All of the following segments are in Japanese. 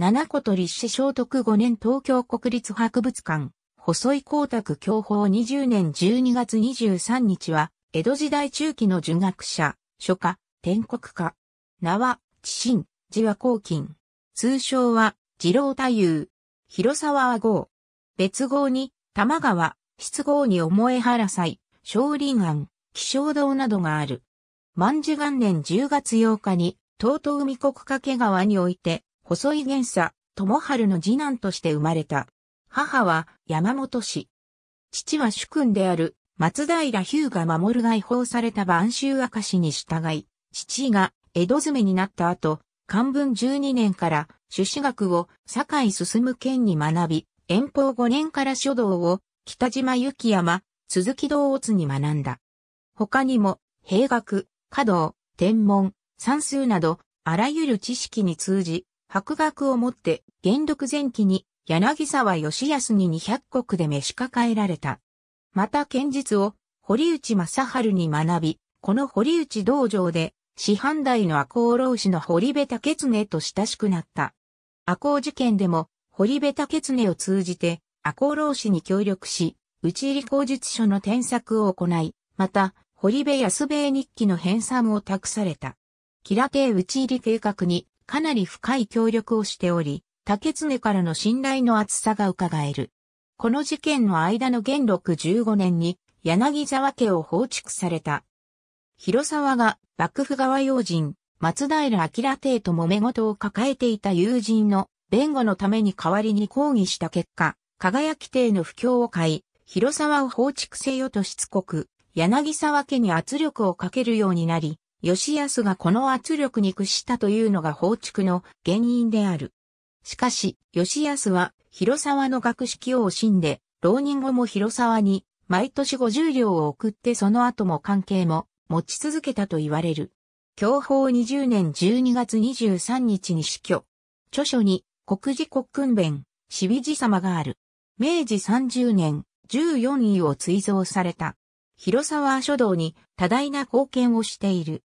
七子と立志聖徳5年東京国立博物館、細井光沢教法20年12月23日は、江戸時代中期の儒学者、書家、天国家。名は、知心、字は黄金。通称は、二郎太夫。広沢は号。別号に、玉川、失号に思え原祭、少林庵、気象堂などがある。万寿元年10月8日に、東東海国掛川において、細井源佐、智春の次男として生まれた。母は山本氏。父は主君である松平ヒューが守法された晩秋明石に従い、父が江戸詰めになった後、漢文12年から朱子学を堺進む県に学び、遠方5年から書道を北島幸山、鈴木道乙に学んだ。他にも、兵学、華道、天文、算数など、あらゆる知識に通じ、博学をもって、元禄前期に柳沢義康に二百国で召し抱えられた。また剣術を堀内正春に学び、この堀内道場で、師範代の赤穂浪士の堀部竹恒と親しくなった。赤穂事件でも、堀部竹恒を通じて、赤穂浪士に協力し、内ち入り口述書の添削を行い、また、堀部安兵衛日記の編纂を託された。キラ帝打入り計画にかなり深い協力をしており、竹常からの信頼の厚さが伺える。この事件の間の元禄15年に、柳沢家を放逐された。広沢が幕府側要人、松平明帝と揉め事を抱えていた友人の弁護のために代わりに抗議した結果、輝帝の不況を買い、広沢を放逐せよとしつこく、柳沢家に圧力をかけるようになり、吉安がこの圧力に屈したというのが放逐の原因である。しかし、吉安は広沢の学識を惜しんで、浪人後も広沢に毎年50両を送ってその後も関係も持ち続けたと言われる。享保20年12月23日に死去。著書に国事国訓弁、しびじ様がある。明治30年14位を追贈された。広沢書道に多大な貢献をしている。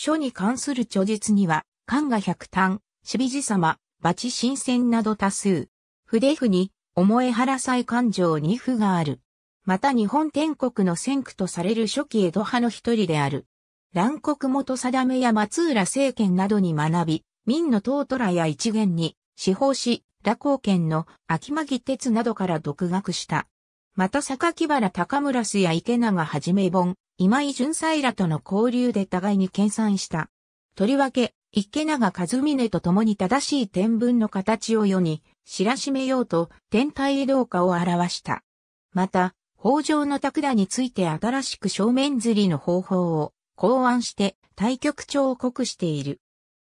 書に関する著述には、漢が百単、守備寺様、馬地新鮮など多数。筆譜に、思え原祭勘定二譜がある。また日本天国の先駆とされる初期江戸派の一人である。乱国元定めや松浦政権などに学び、民の唐虎や一元に、司法師、羅光県の秋間義哲などから独学した。また坂木原高村氏や池永はじめ本、今井純斎らとの交流で互いに研鑽した。とりわけ、池永和峰と共に正しい天文の形を世に知らしめようと天体移動化を表した。また、北条の拓について新しく正面釣りの方法を考案して対局長をくしている。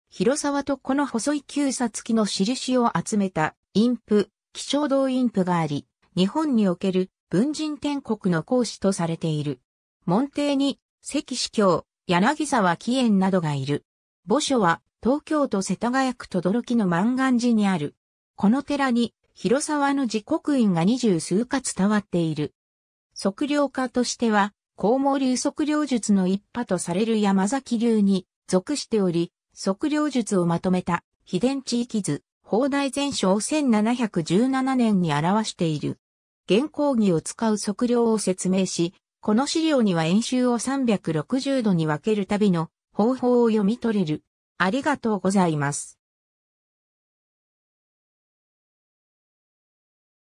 広沢とこの細い旧札きの印を集めた陰譜、気象道陰譜があり、日本における文人天国の講師とされている。門弟に、関司教、柳沢紀園などがいる。墓所は、東京都世田谷区とどろきの万願寺にある。この寺に、広沢の自国院が二十数か伝わっている。測量家としては、高毛流測量術の一派とされる山崎流に属しており、測量術をまとめた、秘伝地域図、法大全書を1717年に表している。原稿儀を使う測量を説明し、この資料には演習を360度に分けるたびの方法を読み取れる。ありがとうございます。